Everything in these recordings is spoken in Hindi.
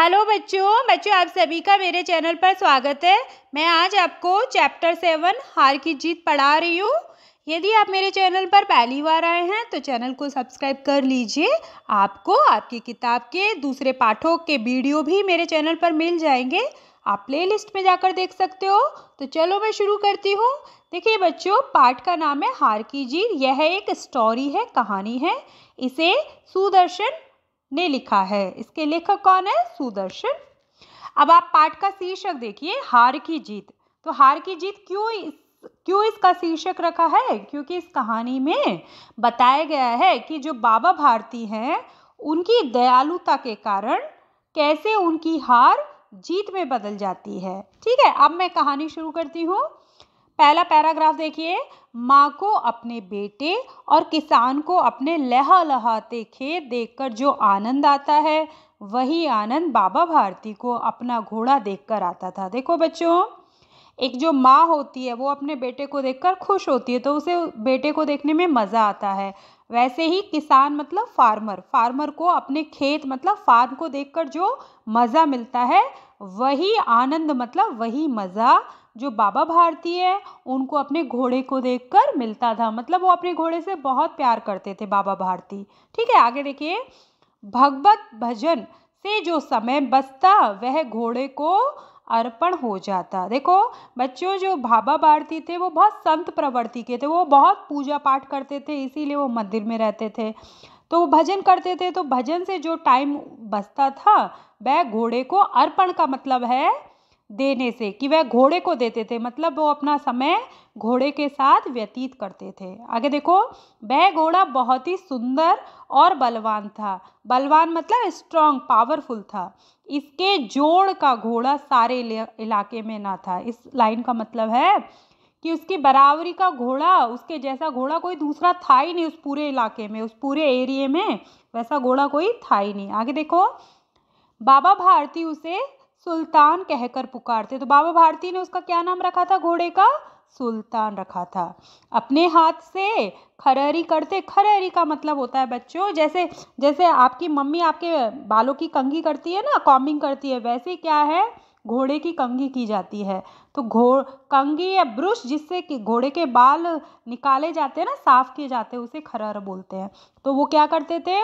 हेलो बच्चों बच्चों आप सभी का मेरे चैनल पर स्वागत है मैं आज आपको चैप्टर सेवन हार की जीत पढ़ा रही हूँ यदि आप मेरे चैनल पर पहली बार आए हैं तो चैनल को सब्सक्राइब कर लीजिए आपको आपकी किताब के दूसरे पाठों के वीडियो भी मेरे चैनल पर मिल जाएंगे आप प्लेलिस्ट में जाकर देख सकते हो तो चलो मैं शुरू करती हूँ देखिए बच्चों पाठ का नाम है हार की जीत यह एक स्टोरी है कहानी है इसे सुदर्शन ने लिखा है इसके लेखक कौन है सुदर्शन अब आप पाठ का शीर्षक देखिए हार की जीत तो हार की जीत क्यों इस क्यों इसका शीर्षक रखा है क्योंकि इस कहानी में बताया गया है कि जो बाबा भारती हैं उनकी दयालुता के कारण कैसे उनकी हार जीत में बदल जाती है ठीक है अब मैं कहानी शुरू करती हूँ पहला पैराग्राफ देखिए माँ को अपने बेटे और किसान को अपने लहा लहाते खेत देखकर जो आनंद आता है वही आनंद बाबा भारती को अपना घोड़ा देखकर आता था देखो बच्चों एक जो माँ होती है वो अपने बेटे को देखकर खुश होती है तो उसे बेटे को देखने में मज़ा आता है वैसे ही किसान मतलब फार्मर फार्मर को अपने खेत मतलब फार्म को देखकर जो मज़ा मिलता है वही आनंद मतलब वही मज़ा जो बाबा भारती है उनको अपने घोड़े को देखकर मिलता था मतलब वो अपने घोड़े से बहुत प्यार करते थे बाबा भारती ठीक है आगे देखिए भगवत भजन से जो समय बसता वह घोड़े को अर्पण हो जाता देखो बच्चों जो बाबा भारती थे वो बहुत संत प्रवृत्ति के थे वो बहुत पूजा पाठ करते थे इसीलिए वो मंदिर में रहते थे तो वो भजन करते थे तो भजन से जो टाइम बचता था वह घोड़े को अर्पण का मतलब है देने से कि वह घोड़े को देते थे मतलब वो अपना समय घोड़े के साथ व्यतीत करते थे आगे देखो वह घोड़ा बहुत ही सुंदर और बलवान था बलवान मतलब स्ट्रांग पावरफुल था इसके जोड़ का घोड़ा सारे इलाके में ना था इस लाइन का मतलब है कि उसकी बराबरी का घोड़ा उसके जैसा घोड़ा कोई दूसरा था ही नहीं उस पूरे इलाके में उस पूरे एरिए में वैसा घोड़ा कोई था ही नहीं आगे देखो बाबा भारती उसे सुल्तान कहकर पुकारते तो बाबा भारती ने उसका क्या नाम रखा था घोड़े का सुल्तान रखा था अपने हाथ से खरहरी करते खरहरी का मतलब होता है बच्चों जैसे जैसे आपकी मम्मी आपके बालों की कंघी करती है ना कॉमिंग करती है वैसे क्या है घोड़े की कंघी की जाती है तो घो कंघी या ब्रुश जिससे कि घोड़े के बाल निकाले जाते हैं ना साफ़ किए जाते हैं उसे खरहर बोलते हैं तो वो क्या करते थे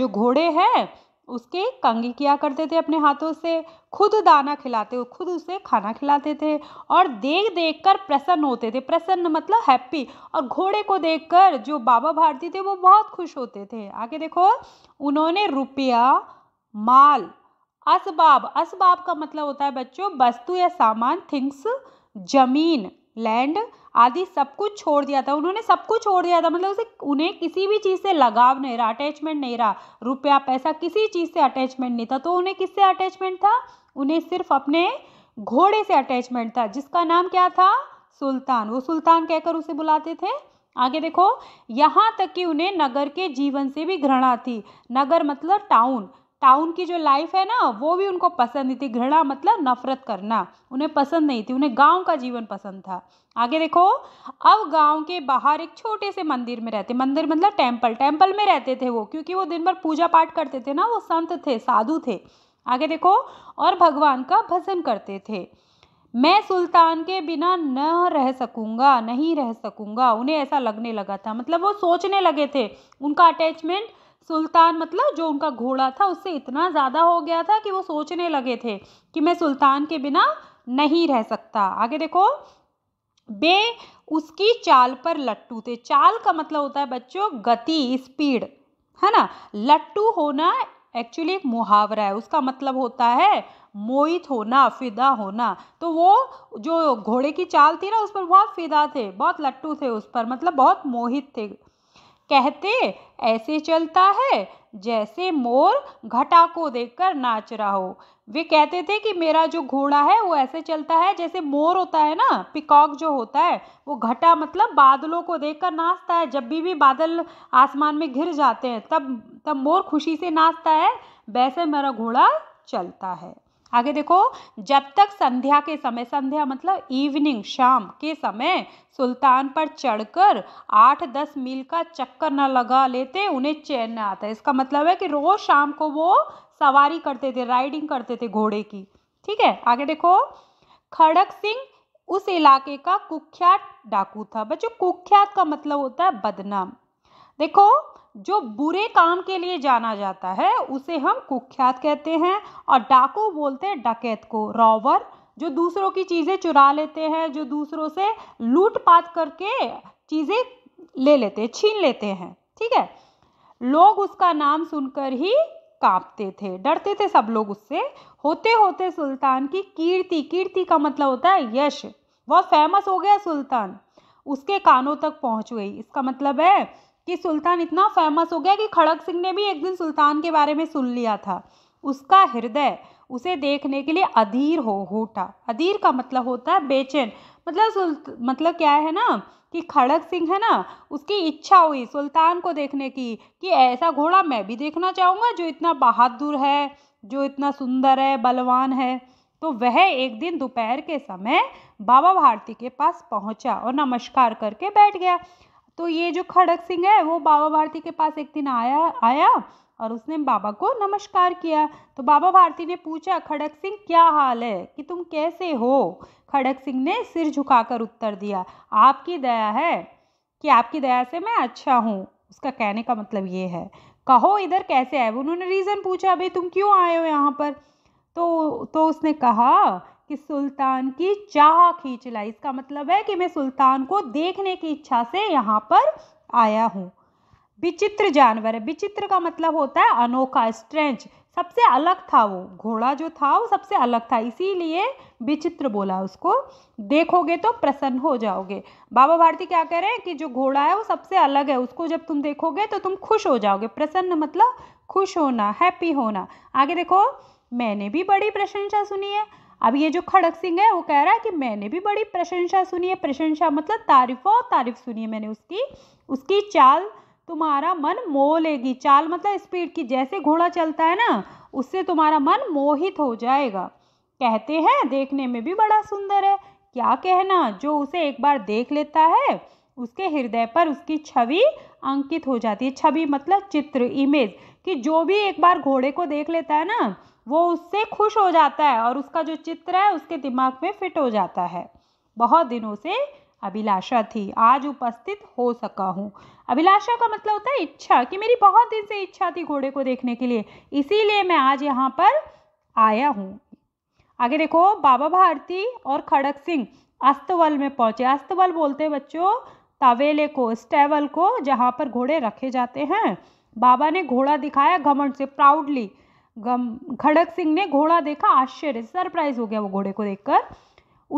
जो घोड़े हैं उसके कंगी किया करते थे अपने हाथों से खुद दाना खिलाते खुद उसे खाना खिलाते थे और देख देख कर प्रसन्न होते थे प्रसन्न मतलब हैप्पी और घोड़े को देखकर जो बाबा भारती थे वो बहुत खुश होते थे आगे देखो उन्होंने रुपया माल असबाब असबाब का मतलब होता है बच्चों वस्तु या सामान थिंग्स जमीन लैंड आदि सब कुछ छोड़ दिया था उन्होंने सब कुछ छोड़ दिया था मतलब उसे उन्हें किसी भी चीज़ से लगाव नहीं रहा अटैचमेंट नहीं रहा रुपया पैसा किसी चीज़ से अटैचमेंट नहीं था तो उन्हें किससे अटैचमेंट था उन्हें सिर्फ अपने घोड़े से अटैचमेंट था जिसका नाम क्या था सुल्तान वो सुल्तान कहकर उसे बुलाते थे आगे देखो यहाँ तक कि उन्हें नगर के जीवन से भी घृणा थी नगर मतलब टाउन टाउन की जो लाइफ है ना वो भी उनको पसंद नहीं थी घृणा मतलब नफरत करना उन्हें पसंद नहीं थी उन्हें गांव का जीवन पसंद था आगे देखो अब गांव के बाहर एक छोटे से मंदिर में रहते मंदिर मतलब टेम्पल टेम्पल में रहते थे वो क्योंकि वो दिन भर पूजा पाठ करते थे ना वो संत थे साधु थे आगे देखो और भगवान का भजन करते थे मैं सुल्तान के बिना न रह सकूंगा नहीं रह सकूंगा उन्हें ऐसा लगने लगा था मतलब वो सोचने लगे थे उनका अटैचमेंट सुल्तान मतलब जो उनका घोड़ा था उससे इतना ज़्यादा हो गया था कि वो सोचने लगे थे कि मैं सुल्तान के बिना नहीं रह सकता आगे देखो बे उसकी चाल पर लट्टू थे चाल का मतलब होता है बच्चों गति स्पीड है ना लट्टू होना एक्चुअली एक मुहावरा है उसका मतलब होता है मोहित होना फिदा होना तो वो जो घोड़े की चाल थी ना उस पर बहुत फिदा थे बहुत लट्टू थे उस पर मतलब बहुत मोहित थे कहते ऐसे चलता है जैसे मोर घटा को देखकर नाच रहा हो वे कहते थे कि मेरा जो घोड़ा है वो ऐसे चलता है जैसे मोर होता है ना पिकॉक जो होता है वो घटा मतलब बादलों को देखकर नाचता है जब भी भी बादल आसमान में घिर जाते हैं तब तब मोर खुशी से नाचता है वैसे मेरा घोड़ा चलता है आगे देखो जब तक संध्या के समय संध्या मतलब इवनिंग शाम के समय सुल्तान पर चढ़कर आठ दस मील का चक्कर न लगा लेते उन्हें चैन न आता इसका मतलब है कि रोज़ शाम को वो सवारी करते थे राइडिंग करते थे घोड़े की ठीक है आगे देखो खड़क सिंह उस इलाके का कुख्यात डाकू था बच्चों कुख्यात का मतलब होता है बदनाम देखो जो बुरे काम के लिए जाना जाता है उसे हम कुख्यात कहते हैं और डाकू बोलते हैं डकैत को रॉवर जो दूसरों की चीज़ें चुरा लेते हैं जो दूसरों से लूटपाट करके चीज़ें ले लेते हैं छीन लेते हैं ठीक है लोग उसका नाम सुनकर ही कांपते थे डरते थे सब लोग उससे होते होते सुल्तान की कीर्ति कीर्ति का मतलब होता है यश बहुत फेमस हो गया सुल्तान उसके कानों तक पहुंच गई इसका मतलब है कि सुल्तान इतना फेमस हो गया कि खड़ग सिंह ने भी एक दिन सुल्तान के बारे में सुन लिया था उसका हृदय उसे देखने के लिए अधीर हो होठा अधीर का मतलब होता है बेचैन मतलब मतलब क्या है ना कि खड़ग सिंह है ना उसकी इच्छा हुई सुल्तान को देखने की कि ऐसा घोड़ा मैं भी देखना चाहूँगा जो इतना बहादुर है जो इतना सुंदर है बलवान है तो वह एक दिन दोपहर के समय बाबा भारती के पास पहुंचा और नमस्कार करके बैठ गया तो ये जो खड़क सिंह है वो बाबा भारती के पास एक दिन आया आया और उसने बाबा को नमस्कार किया तो बाबा भारती ने पूछा खड़क सिंह क्या हाल है कि तुम कैसे हो खड़क सिंह ने सिर झुकाकर उत्तर दिया आपकी दया है कि आपकी दया से मैं अच्छा हूँ उसका कहने का मतलब ये है कहो इधर कैसे आए उन्होंने रीज़न पूछा भाई तुम क्यों आए हो यहाँ पर तो तो उसने कहा कि सुल्तान की चाह खींच लाई इसका मतलब है कि मैं सुल्तान को देखने की इच्छा से यहाँ पर आया हूँ विचित्र जानवर है विचित्र का मतलब होता है अनोखा स्ट्रेंच सबसे अलग था वो घोड़ा जो था वो सबसे अलग था इसीलिए विचित्र बोला उसको देखोगे तो प्रसन्न हो जाओगे बाबा भारती क्या कह रहे हैं कि जो घोड़ा है वो सबसे अलग है उसको जब तुम देखोगे तो तुम खुश हो जाओगे प्रसन्न मतलब खुश होना हैप्पी होना आगे देखो मैंने भी बड़ी प्रशंसा सुनी है अब ये जो खड़क सिंह है वो कह रहा है कि मैंने भी बड़ी प्रशंसा सुनी है प्रशंसा मतलब तारीफ और तारीफ सुनी है मैंने उसकी उसकी चाल तुम्हारा मन मोह लेगी चाल मतलब स्पीड की जैसे घोड़ा चलता है ना उससे तुम्हारा मन मोहित हो जाएगा कहते हैं देखने में भी बड़ा सुंदर है क्या कहना जो उसे एक बार देख लेता है उसके हृदय पर उसकी छवि अंकित हो जाती है छवि मतलब चित्र इमेज कि जो भी एक बार घोड़े को देख लेता है ना वो उससे खुश हो जाता है और उसका जो चित्र है उसके दिमाग में फिट हो जाता है बहुत दिनों से अभिलाषा थी आज उपस्थित हो सका हूँ अभिलाषा का मतलब होता है इच्छा कि मेरी बहुत दिन से इच्छा थी घोड़े को देखने के लिए इसीलिए मैं आज यहाँ पर आया हूँ आगे देखो बाबा भारती और खड़क सिंह अस्तवल में पहुँचे अस्तवल बोलते बच्चों तवेले को स्टेवल को जहाँ पर घोड़े रखे जाते हैं बाबा ने घोड़ा दिखाया घमंड से प्राउडली गम खड़क सिंह ने घोड़ा देखा आश्चर्य सरप्राइज हो गया वो घोड़े को देखकर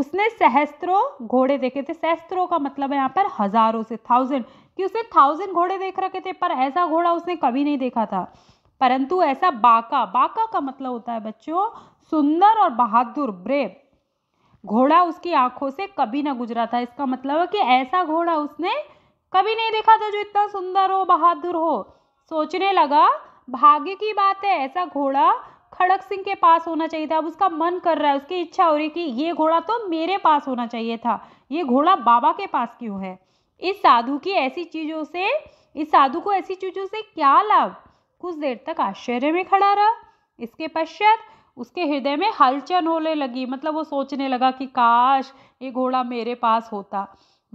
उसने सहस्त्रों घोड़े देखे थे सहस्त्रों का मतलब है यहाँ पर हजारों से थाउजेंड कि उसने थाउजेंड घोड़े देख रखे थे पर ऐसा घोड़ा उसने कभी नहीं देखा था परंतु ऐसा बाका बाका का मतलब होता है बच्चों सुंदर और बहादुर ब्रेव घोड़ा उसकी आंखों से कभी ना गुजरा था इसका मतलब है कि ऐसा घोड़ा उसने कभी नहीं देखा था जो इतना सुंदर हो बहादुर हो सोचने लगा भाग्य की बात है ऐसा घोड़ा खड़क सिंह के पास होना चाहिए था अब उसका मन कर रहा है उसकी इच्छा हो रही कि ये घोड़ा तो मेरे पास होना चाहिए था ये घोड़ा बाबा के पास क्यों है इस साधु की ऐसी चीज़ों से इस साधु को ऐसी चीज़ों से क्या लाभ कुछ देर तक आश्चर्य में खड़ा रहा इसके पश्चात उसके हृदय में हलचल होने लगी मतलब वो सोचने लगा कि काश ये घोड़ा मेरे पास होता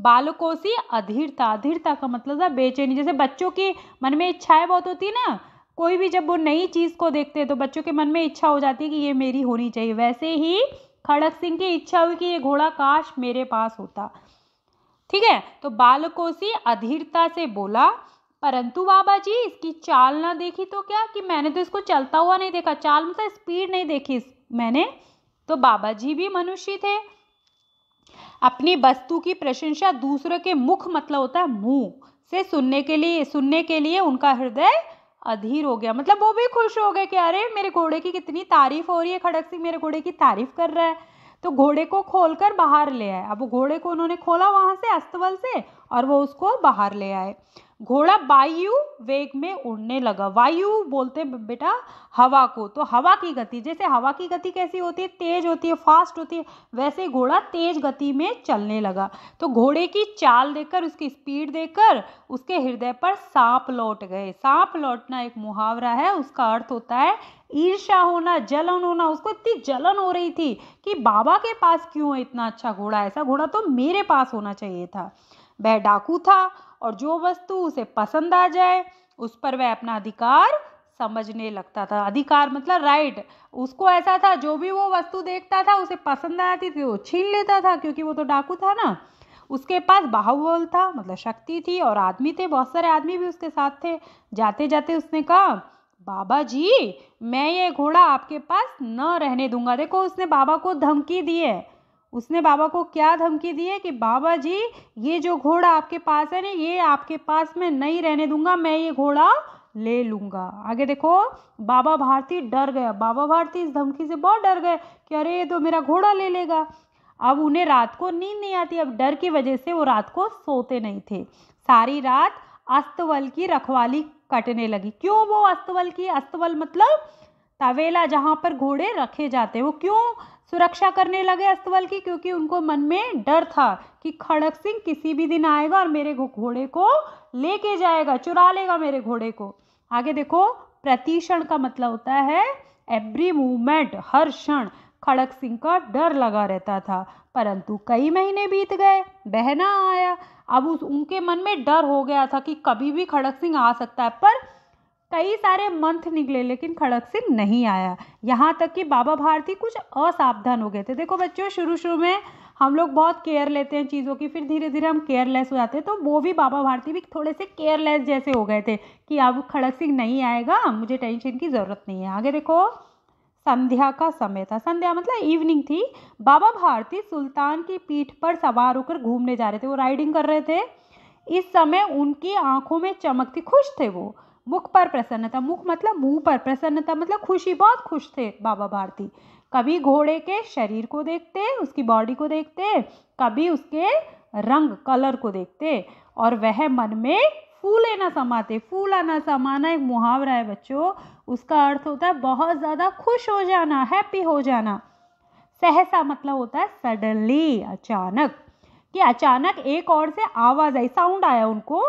बालकों से अधीरता अधीरता का मतलब था बेचैनी जैसे बच्चों की मन में इच्छाएं बहुत होती ना कोई भी जब वो नई चीज़ को देखते हैं तो बच्चों के मन में इच्छा हो जाती है कि ये मेरी होनी चाहिए वैसे ही खड़क सिंह की इच्छा हुई कि ये घोड़ा काश मेरे पास होता ठीक है तो बालकों से अधीरता से बोला परंतु बाबा जी इसकी चाल ना देखी तो क्या कि मैंने तो इसको चलता हुआ नहीं देखा चाल मतलब स्पीड नहीं देखी मैंने तो बाबा जी भी मनुष्य थे अपनी वस्तु की प्रशंसा दूसरों के मुख मतलब होता है मुंह से सुनने के लिए सुनने के लिए उनका हृदय अधीर हो गया मतलब वो भी खुश हो गए कि अरे मेरे घोड़े की कितनी तारीफ हो रही है खड़क सिंह मेरे घोड़े की तारीफ कर रहा है तो घोड़े को खोलकर बाहर ले आए अब घोड़े को उन्होंने खोला वहाँ से अस्तबल से और वो उसको बाहर ले आए घोड़ा वायु वेग में उड़ने लगा वायु बोलते बेटा हवा को तो हवा की गति जैसे हवा की गति कैसी होती है तेज होती है फास्ट होती है वैसे घोड़ा तेज गति में चलने लगा तो घोड़े की चाल देखकर उसकी स्पीड देखकर उसके हृदय पर सांप लौट गए सांप लौटना एक मुहावरा है उसका अर्थ होता है ईर्षा होना जलन होना उसको इतनी जलन हो रही थी कि बाबा के पास क्यों है इतना अच्छा घोड़ा ऐसा घोड़ा तो मेरे पास होना चाहिए था वह डाकू था और जो वस्तु उसे पसंद आ जाए उस पर वह अपना अधिकार समझने लगता था अधिकार मतलब राइट उसको ऐसा था जो भी वो वस्तु देखता था उसे पसंद आती थी वो छीन लेता था क्योंकि वो तो डाकू था ना उसके पास बाहुबल था मतलब शक्ति थी और आदमी थे बहुत सारे आदमी भी उसके साथ थे जाते जाते उसने कहा बाबा जी मैं ये घोड़ा आपके पास न रहने दूंगा देखो उसने बाबा को धमकी दी है उसने बाबा को क्या धमकी दी है कि बाबा जी ये जो घोड़ा आपके पास है ना ये आपके पास में नहीं रहने दूंगा मैं ये घोड़ा ले लूंगा आगे देखो बाबा भारती डर गया बाबा भारती इस धमकी से बहुत डर गए कि अरे ये तो मेरा घोड़ा ले लेगा अब उन्हें रात को नींद नहीं आती अब डर की वजह से वो रात को सोते नहीं थे सारी रात अस्तवल की रखवाली कटने लगी क्यों वो अस्तवल की अस्तवल मतलब तवेला जहाँ पर घोड़े रखे जाते वो क्यों सुरक्षा करने लगे अस्तबल की क्योंकि उनको मन में डर था कि खड़क सिंह किसी भी दिन आएगा और मेरे घोड़े को लेके जाएगा चुरा लेगा मेरे घोड़े को आगे देखो प्रतिषण का मतलब होता है एवरी मूवमेंट हर क्षण खड़क सिंह का डर लगा रहता था परंतु कई महीने बीत गए बहना आया अब उस उनके मन में डर हो गया था कि कभी भी खड़क सिंह आ सकता है पर कई सारे मंथ निकले लेकिन खड़क सिंह नहीं आया यहाँ तक कि बाबा भारती कुछ असावधान हो गए थे देखो बच्चों शुरू शुरू में हम लोग बहुत केयर लेते हैं चीज़ों की फिर धीरे धीरे हम केयरलेस हो जाते हैं तो वो भी बाबा भारती भी थोड़े से केयरलेस जैसे हो गए थे कि अब खड़क सिंह नहीं आएगा मुझे टेंशन की ज़रूरत नहीं है आगे देखो संध्या का समय था संध्या मतलब इवनिंग थी बाबा भारती सुल्तान की पीठ पर सवार होकर घूमने जा रहे थे वो राइडिंग कर रहे थे इस समय उनकी आंखों में चमक थी खुश थे वो मुख पर प्रसन्नता मुख मतलब मुंह पर प्रसन्नता मतलब खुशी बहुत खुश थे बाबा भारती कभी घोड़े के शरीर को देखते उसकी बॉडी को देखते कभी उसके रंग कलर को देखते और वह मन में फूले ना समाते फूला ना समाना एक मुहावरा है बच्चों उसका अर्थ होता है बहुत ज़्यादा खुश हो जाना हैप्पी हो जाना सहसा मतलब होता है सडनली अचानक कि अचानक एक और से आवाज़ आई साउंड आया उनको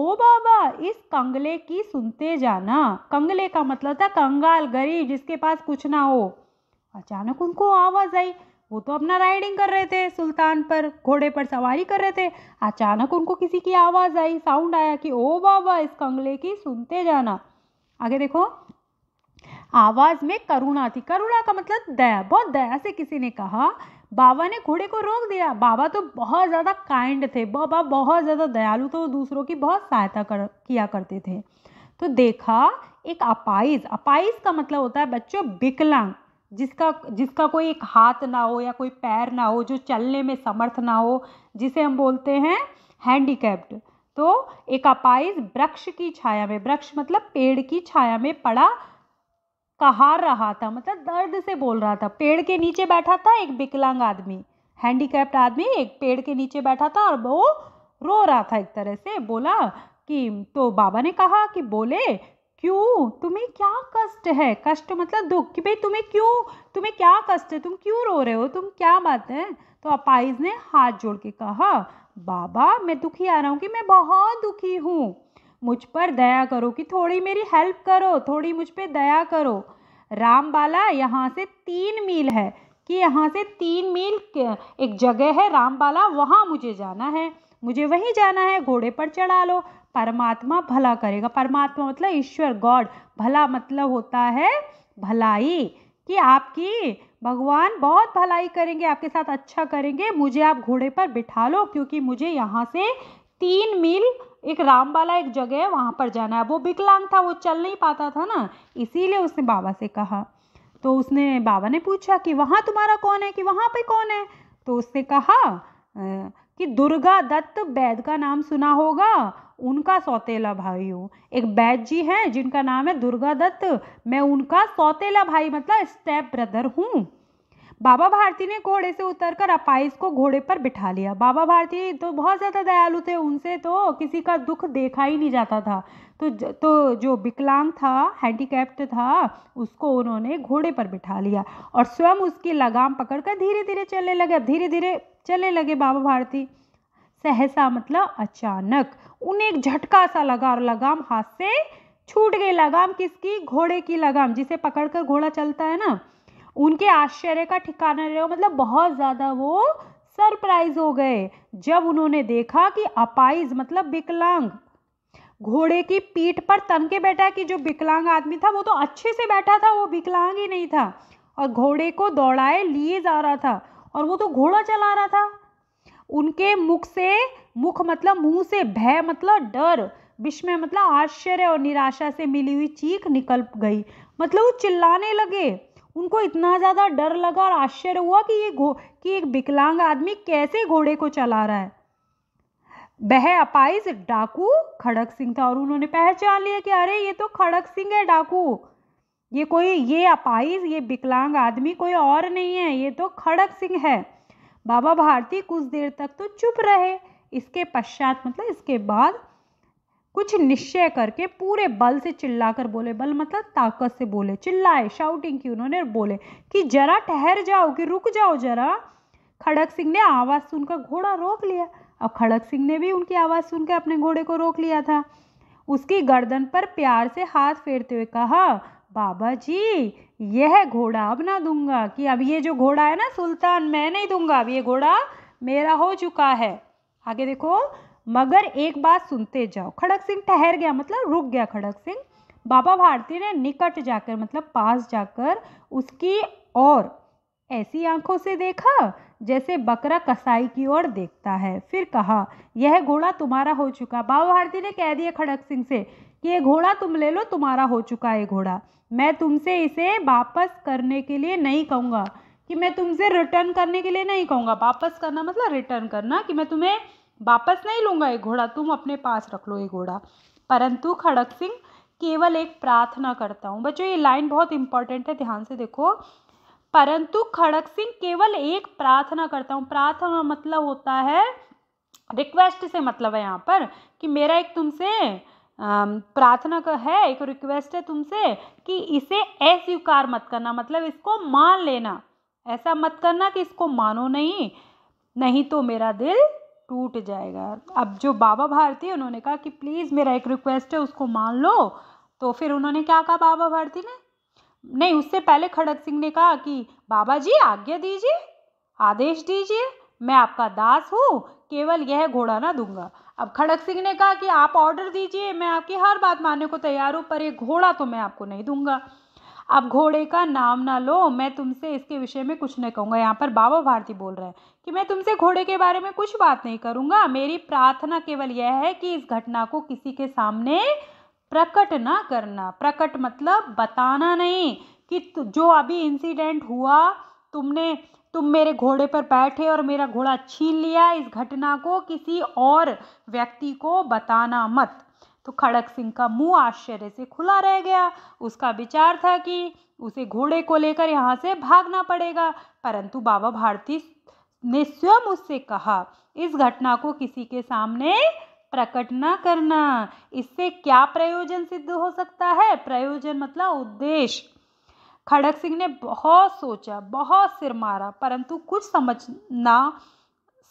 ओ बाबा इस कंगले की सुनते जाना कंगले का मतलब था कंगाल गरीब जिसके पास कुछ ना हो अचानक उनको आवाज़ आई वो तो अपना राइडिंग कर रहे थे सुल्तान पर घोड़े पर सवारी कर रहे थे अचानक उनको किसी की आवाज़ आई साउंड आया कि ओ बाबा इस कंगले की सुनते जाना आगे देखो आवाज़ में करुणा थी करुणा का मतलब दया बहुत दया से किसी ने कहा बाबा ने घोड़े को रोक दिया बाबा तो बहुत ज़्यादा काइंड थे बाबा बहुत ज़्यादा दयालु थे वो दूसरों की बहुत सहायता कर किया करते थे तो देखा एक अपाइज अपाइज का मतलब होता है बच्चों विकलांग जिसका जिसका कोई एक हाथ ना हो या कोई पैर ना हो जो चलने में समर्थ ना हो जिसे हम बोलते हैं हैंडीकैप्ड तो एक अपाइज वृक्ष की छाया में वृक्ष मतलब पेड़ की छाया में पड़ा कहार रहा था मतलब दर्द से बोल रहा था पेड़ के नीचे बैठा था एक विकलांग आदमी हैंडीकैप्ड आदमी एक पेड़ के नीचे बैठा था और वो रो रहा था एक तरह से बोला कि तो बाबा ने कहा कि बोले क्यों तुम्हें क्या कष्ट है कष्ट मतलब दुख कि भाई तुम्हें क्यों तुम्हें क्या कष्ट है तुम क्यों रो रहे हो तुम क्या बात है तो अपाइज ने हाथ जोड़ के कहा बाबा मैं दुखी आ रहा हूँ कि मैं बहुत दुखी हूँ मुझ पर दया करो कि थोड़ी मेरी हेल्प करो थोड़ी मुझ पर दया करो रामबाला यहाँ से तीन मील है कि यहाँ से तीन मील एक जगह है रामबाला वहाँ मुझे जाना है मुझे वहीं जाना है घोड़े पर चढ़ा लो परमात्मा भला करेगा परमात्मा मतलब ईश्वर गॉड भला मतलब होता है भलाई कि आपकी भगवान बहुत भलाई करेंगे आपके साथ अच्छा करेंगे मुझे आप घोड़े पर बिठा लो क्योंकि मुझे यहाँ से तीन मील एक राम वाला एक जगह है वहाँ पर जाना है वो विकलांग था वो चल नहीं पाता था ना इसीलिए उसने बाबा से कहा तो उसने बाबा ने पूछा कि वहाँ तुम्हारा कौन है कि वहाँ पे कौन है तो उसने कहा कि दुर्गा दत्त बैद का नाम सुना होगा उनका सौतेला भाई हूँ एक बैद जी हैं जिनका नाम है दुर्गा दत्त मैं उनका सौतेला भाई मतलब स्टेप ब्रदर हूँ बाबा भारती ने घोड़े से उतरकर अपाइस को घोड़े पर बिठा लिया बाबा भारती तो बहुत ज़्यादा दयालु थे उनसे तो किसी का दुख देखा ही नहीं जाता था तो ज, तो जो विकलांग था हैंडीकैप्ड था उसको उन्होंने घोड़े पर बिठा लिया और स्वयं उसकी लगाम पकड़कर धीरे धीरे चलने लगे धीरे धीरे चलने लगे बाबा भारती सहसा मतलब अचानक उन्हें एक झटका सा लगा और लगाम हाथ से छूट गई लगाम किसकी घोड़े की लगाम जिसे पकड़कर घोड़ा चलता है ना उनके आश्चर्य का ठिकाना रहे मतलब बहुत ज़्यादा वो सरप्राइज हो गए जब उन्होंने देखा कि अपाइज मतलब विकलांग घोड़े की पीठ पर तन के बैठा कि जो विकलांग आदमी था वो तो अच्छे से बैठा था वो विकलांग ही नहीं था और घोड़े को दौड़ाए लिए जा रहा था और वो तो घोड़ा चला रहा था उनके मुख से मुख मतलब मुंह से भय मतलब डर विस्मय मतलब आश्चर्य और निराशा से मिली हुई चीख निकल गई मतलब वो चिल्लाने लगे उनको इतना ज़्यादा डर लगा और आश्चर्य हुआ कि ये घो कि एक विकलांग आदमी कैसे घोड़े को चला रहा है वह अपाइज डाकू खड़क सिंह था और उन्होंने पहचान लिया कि अरे ये तो खड़क सिंह है डाकू ये कोई ये अपाइज ये विकलांग आदमी कोई और नहीं है ये तो खड़क सिंह है बाबा भारती कुछ देर तक तो चुप रहे इसके पश्चात मतलब इसके बाद कुछ निश्चय करके पूरे बल से चिल्लाकर बोले बल मतलब ताकत से बोले चिल्लाए शाउटिंग की उन्होंने बोले कि जरा ठहर जाओ कि रुक जाओ जरा खड़क सिंह ने आवाज़ सुनकर घोड़ा रोक लिया अब खड़क सिंह ने भी उनकी आवाज़ सुनकर अपने घोड़े को रोक लिया था उसकी गर्दन पर प्यार से हाथ फेरते हुए कहा बाबा जी यह घोड़ा अब ना दूंगा कि अब ये जो घोड़ा है ना सुल्तान मैं नहीं दूंगा अब ये घोड़ा मेरा हो चुका है आगे देखो मगर एक बात सुनते जाओ खड़क सिंह ठहर गया मतलब रुक गया खड़ग सिंह बाबा भारती ने निकट जाकर मतलब पास जाकर उसकी और ऐसी आंखों से देखा जैसे बकरा कसाई की ओर देखता है फिर कहा यह घोड़ा तुम्हारा हो चुका बाबा भारती ने कह दिया खड़क सिंह से कि ये घोड़ा तुम ले लो तुम्हारा हो चुका है घोड़ा मैं तुमसे इसे वापस करने के लिए नहीं कहूँगा कि मैं तुमसे रिटर्न करने के लिए नहीं कहूँगा वापस करना मतलब रिटर्न करना कि मैं तुम्हें वापस नहीं लूँगा ये घोड़ा तुम अपने पास रख लो ये घोड़ा परंतु खड़क सिंह केवल एक प्रार्थना करता हूँ बच्चों ये लाइन बहुत इंपॉर्टेंट है ध्यान से देखो परंतु खड़क सिंह केवल एक प्रार्थना करता हूँ प्रार्थना मतलब होता है रिक्वेस्ट से मतलब है यहाँ पर कि मेरा एक तुमसे प्रार्थना का है एक रिक्वेस्ट है तुमसे कि इसे अस्वीकार मत करना मतलब इसको मान लेना ऐसा मत करना कि इसको मानो नहीं नहीं तो मेरा दिल टूट जाएगा अब जो बाबा भारती है उन्होंने कहा कि प्लीज़ मेरा एक रिक्वेस्ट है उसको मान लो तो फिर उन्होंने क्या कहा बाबा भारती ने नहीं उससे पहले खड़क सिंह ने कहा कि बाबा जी आज्ञा दीजिए आदेश दीजिए मैं आपका दास हूँ केवल यह घोड़ा ना दूंगा अब खड़क सिंह ने कहा कि आप ऑर्डर दीजिए मैं आपकी हर बात मानने को तैयार हूँ पर यह घोड़ा तो मैं आपको नहीं दूंगा अब घोड़े का नाम ना लो मैं तुमसे इसके विषय में कुछ नहीं कहूँगा यहाँ पर बाबा भारती बोल रहे हैं कि मैं तुमसे घोड़े के बारे में कुछ बात नहीं करूंगा मेरी प्रार्थना केवल यह है कि इस घटना को किसी के सामने प्रकट ना करना प्रकट मतलब बताना नहीं कि जो अभी इंसिडेंट हुआ तुमने तुम मेरे घोड़े पर बैठे और मेरा घोड़ा छीन लिया इस घटना को किसी और व्यक्ति को बताना मत तो खड़क सिंह का मुंह आश्चर्य से खुला रह गया उसका विचार था कि उसे घोड़े को लेकर यहाँ से भागना पड़ेगा परंतु बाबा भारती ने स्वयं उससे कहा इस घटना को किसी के सामने प्रकट न करना इससे क्या प्रयोजन सिद्ध हो सकता है प्रयोजन मतलब उद्देश्य खड़क सिंह ने बहुत सोचा बहुत सिर मारा परंतु कुछ समझ ना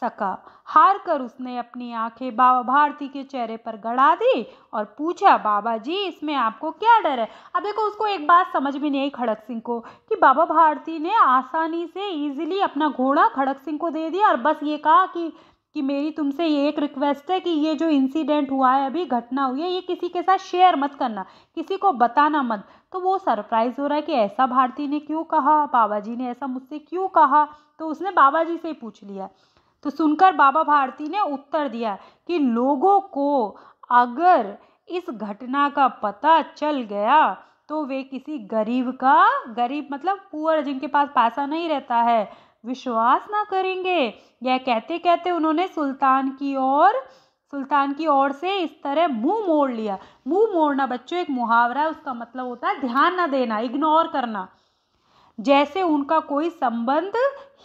सका हार कर उसने अपनी आंखें बाबा भारती के चेहरे पर गड़ा दी और पूछा बाबा जी इसमें आपको क्या डर है अब देखो उसको एक बात समझ में नहीं आई खड़क सिंह को कि बाबा भारती ने आसानी से इजीली अपना घोड़ा खड़क सिंह को दे दिया और बस ये कहा कि कि मेरी तुमसे ये एक रिक्वेस्ट है कि ये जो इंसिडेंट हुआ है अभी घटना हुई है ये किसी के साथ शेयर मत करना किसी को बताना मत तो वो सरप्राइज़ हो रहा है कि ऐसा भारती ने क्यों कहा बाबा जी ने ऐसा मुझसे क्यों कहा तो उसने बाबा जी से ही पूछ लिया तो सुनकर बाबा भारती ने उत्तर दिया कि लोगों को अगर इस घटना का पता चल गया तो वे किसी गरीब का गरीब मतलब पुअर जिनके पास पैसा नहीं रहता है विश्वास ना करेंगे यह कहते कहते उन्होंने सुल्तान की ओर सुल्तान की ओर से इस तरह मुंह मोड़ लिया मुंह मोड़ना बच्चों एक मुहावरा है उसका मतलब होता है ध्यान ना देना इग्नोर करना जैसे उनका कोई संबंध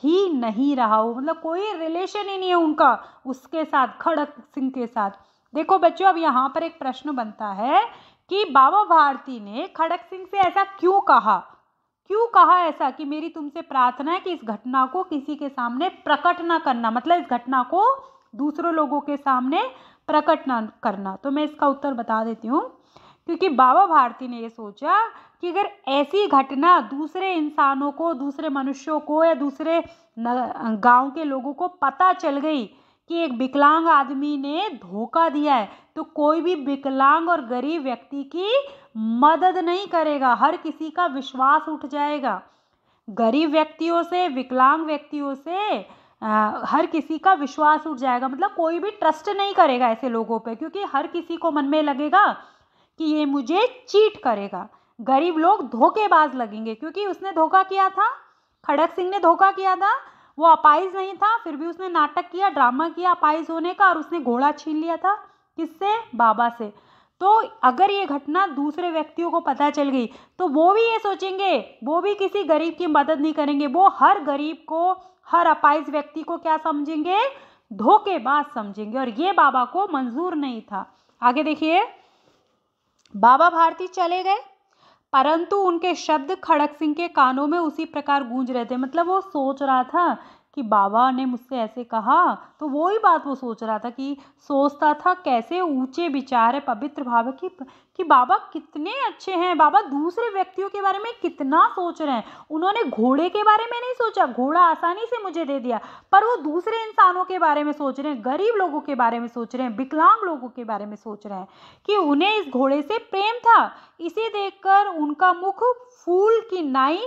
ही नहीं रहा हो मतलब कोई रिलेशन ही नहीं है उनका उसके साथ खड़क सिंह के साथ देखो बच्चों अब यहाँ पर एक प्रश्न बनता है कि बाबा भारती ने खड़क सिंह से ऐसा क्यों कहा क्यों कहा ऐसा कि मेरी तुमसे प्रार्थना है कि इस घटना को किसी के सामने प्रकट ना करना मतलब इस घटना को दूसरों लोगों के सामने प्रकट ना करना तो मैं इसका उत्तर बता देती हूँ क्योंकि बाबा भारती ने ये सोचा कि अगर ऐसी घटना दूसरे इंसानों को दूसरे मनुष्यों को या दूसरे गांव के लोगों को पता चल गई कि एक विकलांग आदमी ने धोखा दिया है तो कोई भी विकलांग और गरीब व्यक्ति की मदद नहीं करेगा हर किसी का विश्वास उठ जाएगा गरीब व्यक्तियों से विकलांग व्यक्तियों से आ, हर किसी का विश्वास उठ जाएगा मतलब कोई भी ट्रस्ट नहीं करेगा ऐसे लोगों पे क्योंकि हर किसी को मन में लगेगा कि ये मुझे चीट करेगा गरीब लोग धोखेबाज लगेंगे क्योंकि उसने धोखा किया था खड़क सिंह ने धोखा किया था वो अपाइज नहीं था फिर भी उसने नाटक किया ड्रामा किया अपाइज होने का और उसने घोड़ा छीन लिया था किससे बाबा से तो अगर ये घटना दूसरे व्यक्तियों को पता चल गई तो वो भी ये सोचेंगे वो भी किसी गरीब की मदद नहीं करेंगे वो हर गरीब को हर अपाइज व्यक्ति को क्या समझेंगे धोखेबाज समझेंगे और ये बाबा को मंजूर नहीं था आगे देखिए बाबा भारती चले गए परंतु उनके शब्द खड़क सिंह के कानों में उसी प्रकार गूंज रहे थे मतलब वो सोच रहा था कि बाबा ने मुझसे ऐसे कहा तो वो ही बात वो सोच रहा था कि सोचता था कैसे ऊंचे विचार है पवित्र भाव की कि बाबा कितने अच्छे हैं बाबा दूसरे व्यक्तियों के बारे में कितना सोच रहे हैं उन्होंने घोड़े के बारे में नहीं सोचा घोड़ा आसानी से मुझे दे दिया पर वो दूसरे इंसानों के बारे में सोच रहे हैं गरीब लोगों के बारे में सोच रहे हैं विकलांग लोगों के बारे में सोच रहे हैं कि उन्हें इस घोड़े से प्रेम था इसे देखकर उनका मुख फूल की नाई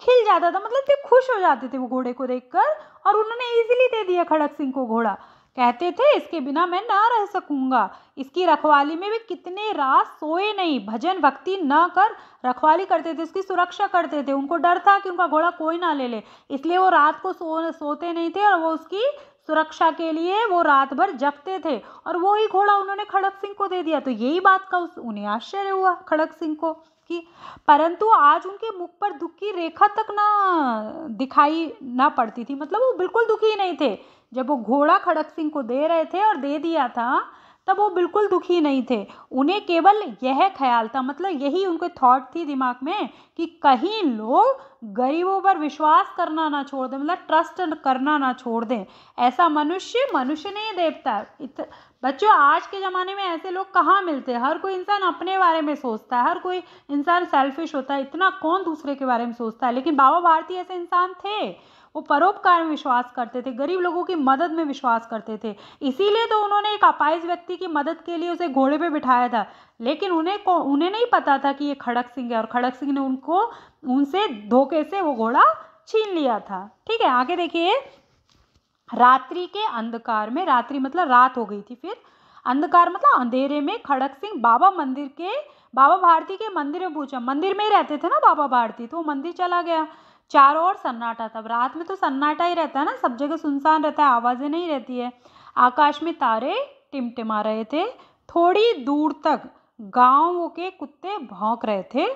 खिल जाता था मतलब खुश हो जाते थे वो घोड़े को देखकर और उन्होंने इजीली दे दिया खड़क सिंह को घोड़ा कहते थे इसके बिना मैं ना रह सकूंगा इसकी रखवाली में भी कितने रात सोए नहीं भजन भक्ति न कर रखवाली करते थे उसकी सुरक्षा करते थे उनको डर था कि उनका घोड़ा कोई ना ले ले इसलिए वो रात को सो सोते नहीं थे और वो उसकी सुरक्षा के लिए वो रात भर जगते थे और वो ही घोड़ा उन्होंने खड़क सिंह को दे दिया तो यही बात का उस उन्हें आश्चर्य हुआ खड़क सिंह को कि परंतु आज उनके मुख पर दुख की रेखा तक ना दिखाई ना पड़ती थी मतलब वो बिल्कुल दुखी नहीं थे जब वो घोड़ा खड़क सिंह को दे रहे थे और दे दिया था तब वो बिल्कुल दुखी नहीं थे उन्हें केवल यह ख्याल था मतलब यही उनके थॉट थी दिमाग में कि कहीं लोग गरीबों पर विश्वास करना ना छोड़ दें मतलब ट्रस्ट करना ना छोड़ दें ऐसा मनुष्य मनुष्य नहीं देवता है बच्चों आज के ज़माने में ऐसे लोग कहाँ मिलते हैं हर कोई इंसान अपने बारे में सोचता है हर कोई इंसान सेल्फिश होता है इतना कौन दूसरे के बारे में सोचता है लेकिन बाबा भारती ऐसे इंसान थे वो परोपकार में विश्वास करते थे गरीब लोगों की मदद में विश्वास करते थे इसीलिए तो उन्होंने एक अपाइज व्यक्ति की मदद के लिए उसे घोड़े पे बिठाया था लेकिन उन्हें को उन्हें नहीं पता था कि ये खड़क सिंह है और खड़क सिंह ने उनको उनसे धोखे से वो घोड़ा छीन लिया था ठीक है आगे देखिए रात्रि के अंधकार में रात्रि मतलब रात हो गई थी फिर अंधकार मतलब अंधेरे में खड़क सिंह बाबा मंदिर के बाबा भारती के मंदिर में पूछा मंदिर में ही रहते थे ना बाबा भारती तो वो मंदिर चला गया चारों ओर सन्नाटा था रात में तो सन्नाटा ही रहता है ना सब जगह सुनसान रहता है आवाज़ें नहीं रहती है आकाश में तारे टिमटिमा रहे थे थोड़ी दूर तक गाँव के कुत्ते भौंक रहे थे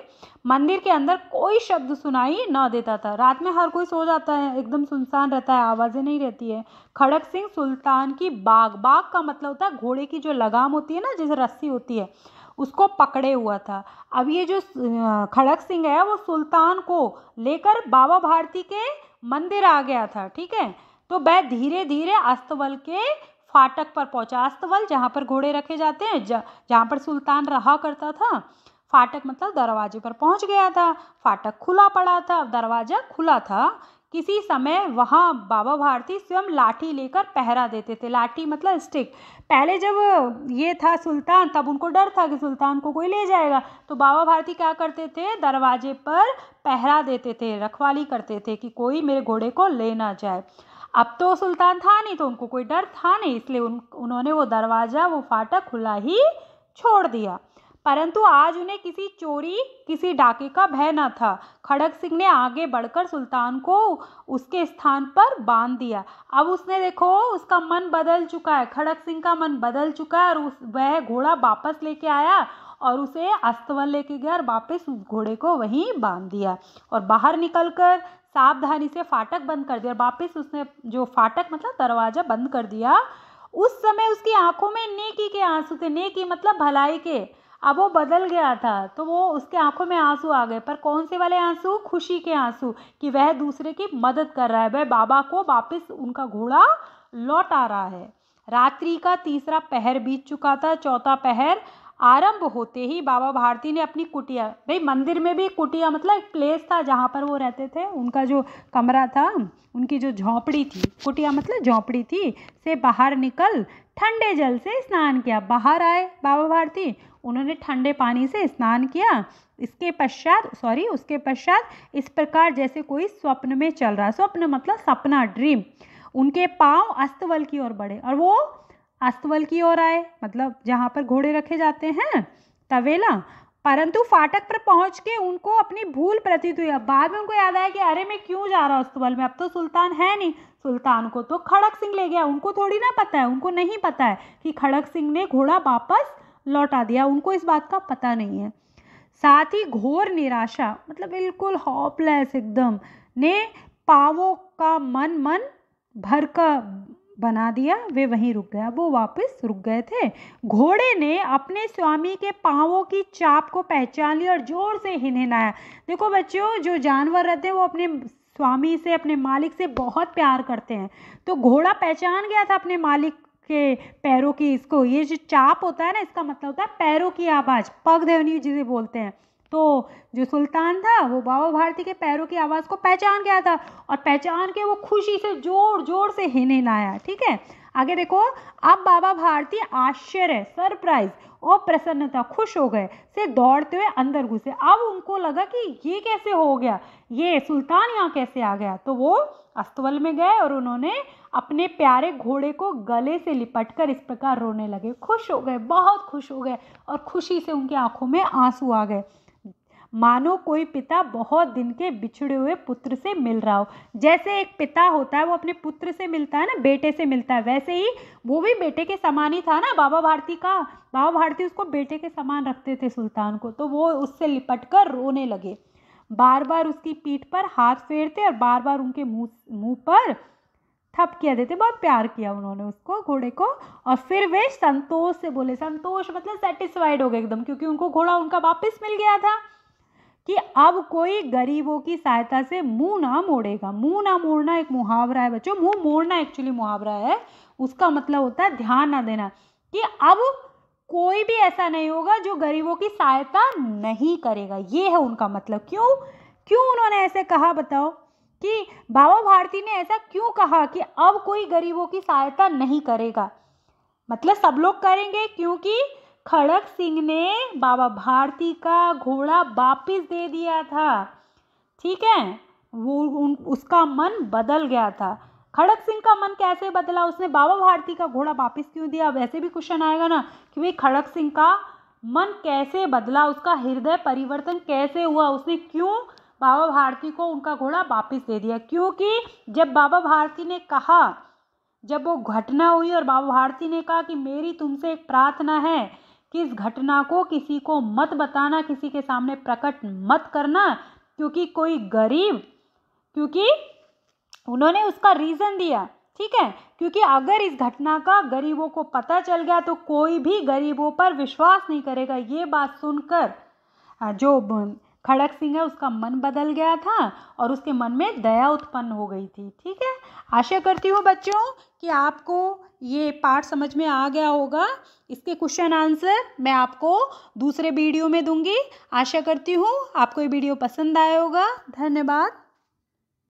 मंदिर के अंदर कोई शब्द सुनाई ना देता था रात में हर कोई सो जाता है एकदम सुनसान रहता है आवाज़ें नहीं रहती है खड़क सिंह सुल्तान की बाग बाग का मतलब होता है घोड़े की जो लगाम होती है ना जैसे रस्सी होती है उसको पकड़े हुआ था अब ये जो खड़क सिंह है वो सुल्तान को लेकर बाबा भारती के मंदिर आ गया था ठीक है तो वह धीरे धीरे अस्तवल के फाटक पर पहुंचा अस्तवल जहाँ पर घोड़े रखे जाते हैं जहाँ पर सुल्तान रहा करता था फाटक मतलब दरवाजे पर पहुंच गया था फाटक खुला पड़ा था दरवाज़ा खुला था किसी समय वहाँ बाबा भारती स्वयं लाठी लेकर पहरा देते थे लाठी मतलब स्टिक पहले जब ये था सुल्तान तब उनको डर था कि सुल्तान को कोई ले जाएगा तो बाबा भारती क्या करते थे दरवाजे पर पहरा देते थे रखवाली करते थे कि कोई मेरे घोड़े को ले ना जाए अब तो सुल्तान था नहीं तो उनको कोई डर था नहीं इसलिए उन उन्होंने वो दरवाज़ा वो फाटक खुला ही छोड़ दिया परंतु आज उन्हें किसी चोरी किसी डाके का भय न था खड़ग सिंह ने आगे बढ़कर सुल्तान को उसके स्थान पर बांध दिया अब उसने देखो उसका मन बदल चुका है खड़ग सिंह का मन बदल चुका है और उस वह घोड़ा वापस लेके आया और उसे अस्तवल लेके गया और वापस उस घोड़े को वहीं बांध दिया और बाहर निकलकर सावधानी से फाटक बंद कर दिया वापस उसने जो फाटक मतलब दरवाज़ा बंद कर दिया उस समय उसकी आंखों में नेकी के आंसू थे नेकी मतलब भलाई के अब वो बदल गया था तो वो उसके आंखों में आंसू आ गए पर कौन से वाले आंसू खुशी के आंसू कि वह दूसरे की मदद कर रहा है वह बाबा को वापस उनका घोड़ा लौट आ रहा है रात्रि का तीसरा पहर बीत चुका था चौथा पहर आरंभ होते ही बाबा भारती ने अपनी कुटिया भाई मंदिर में भी कुटिया मतलब एक प्लेस था जहाँ पर वो रहते थे उनका जो कमरा था उनकी जो झोंपड़ी थी कुटिया मतलब झोंपड़ी थी से बाहर निकल ठंडे जल से स्नान किया बाहर आए बाबा भारती उन्होंने ठंडे पानी से स्नान किया इसके पश्चात सॉरी उसके पश्चात इस प्रकार जैसे कोई स्वप्न में चल रहा है स्वप्न मतलब सपना ड्रीम उनके पाँव अस्तवल की ओर बढ़े और वो अस्तवल की ओर आए मतलब जहाँ पर घोड़े रखे जाते हैं तवेला परंतु फाटक पर पहुंच के उनको अपनी भूल प्रतीत हुई अब बाद में उनको याद आया कि अरे मैं क्यों जा रहा हूँ अस्तवल में अब तो सुल्तान है नहीं सुल्तान को तो खड़क सिंह ले गया उनको थोड़ी ना पता है उनको नहीं पता है कि खड़क सिंह ने घोड़ा वापस लौटा दिया उनको इस बात का पता नहीं है साथ ही घोर निराशा मतलब बिल्कुल हॉपलेस एकदम ने पावो का मन मन भर का बना दिया वे वहीं रुक गया वो वापस रुक गए थे घोड़े ने अपने स्वामी के पाँवों की चाप को पहचान ली और जोर से हिनहिनाया देखो बच्चों जो जानवर रहते हैं वो अपने स्वामी से अपने मालिक से बहुत प्यार करते हैं तो घोड़ा पहचान गया था अपने मालिक के पैरों की इसको ये जो चाप होता है ना इसका मतलब होता है पैरों की आवाज़ पग देवनी जिसे बोलते हैं तो जो सुल्तान था वो बाबा भारती के पैरों की आवाज़ को पहचान गया था और पहचान के वो खुशी से जोर जोर से हिने लाया ठीक है आगे देखो अब बाबा भारती आश्चर्य सरप्राइज और प्रसन्नता खुश हो गए से दौड़ते हुए अंदर घुसे अब उनको लगा कि ये कैसे हो गया ये सुल्तान यहाँ कैसे आ गया तो वो अस्तवल में गए और उन्होंने अपने प्यारे घोड़े को गले से लिपट कर इस प्रकार रोने लगे खुश हो गए बहुत खुश हो गए और खुशी से उनकी आंखों में आंसू आ गए मानो कोई पिता बहुत दिन के बिछड़े हुए पुत्र से मिल रहा हो जैसे एक पिता होता है वो अपने पुत्र से मिलता है ना बेटे से मिलता है वैसे ही वो भी बेटे के समान ही था ना बाबा भारती का बाबा भारती उसको बेटे के समान रखते थे सुल्तान को तो वो उससे लिपट कर रोने लगे बार बार उसकी पीठ पर हाथ फेरते और बार बार उनके मुँह मुँह पर थप किया देते बहुत प्यार किया उन्होंने उसको घोड़े को और फिर वे संतोष से बोले संतोष मतलब सेटिस्फाइड हो गए एकदम क्योंकि उनको घोड़ा उनका वापस मिल गया था कि अब कोई गरीबों की सहायता से मुंह ना मोड़ेगा मुंह ना मोड़ना एक मुहावरा है बच्चों मुंह मोड़ना एक्चुअली मुहावरा है उसका मतलब होता है ध्यान ना देना कि अब कोई भी ऐसा नहीं होगा जो गरीबों की सहायता नहीं करेगा ये है उनका मतलब क्यों क्यों उन्होंने ऐसे कहा बताओ कि बाबा भारती ने ऐसा क्यों कहा कि अब कोई गरीबों की सहायता नहीं करेगा मतलब सब लोग करेंगे क्योंकि खड़क सिंह ने बाबा भारती का घोड़ा वापिस दे दिया था ठीक है वो उन उसका मन बदल गया था खड़क सिंह का मन कैसे बदला उसने बाबा भारती का घोड़ा वापस क्यों दिया वैसे भी क्वेश्चन आएगा ना कि भाई खड़क सिंह का मन कैसे बदला उसका हृदय परिवर्तन कैसे हुआ उसने क्यों बाबा भारती को उनका घोड़ा वापस दे दिया क्योंकि जब बाबा भारती ने कहा जब वो घटना हुई और बाबा भारती ने कहा कि मेरी तुमसे एक प्रार्थना है कि इस घटना को किसी को मत बताना किसी के सामने प्रकट मत करना क्योंकि कोई गरीब क्योंकि उन्होंने उसका रीज़न दिया ठीक है क्योंकि अगर इस घटना का गरीबों को पता चल गया तो कोई भी गरीबों पर विश्वास नहीं करेगा ये बात सुनकर जो खड़क सिंह है उसका मन बदल गया था और उसके मन में दया उत्पन्न हो गई थी ठीक है आशा करती हूँ बच्चों कि आपको ये पार्ट समझ में आ गया होगा इसके क्वेश्चन आंसर मैं आपको दूसरे वीडियो में दूंगी आशा करती हूँ आपको ये वीडियो पसंद आया होगा धन्यवाद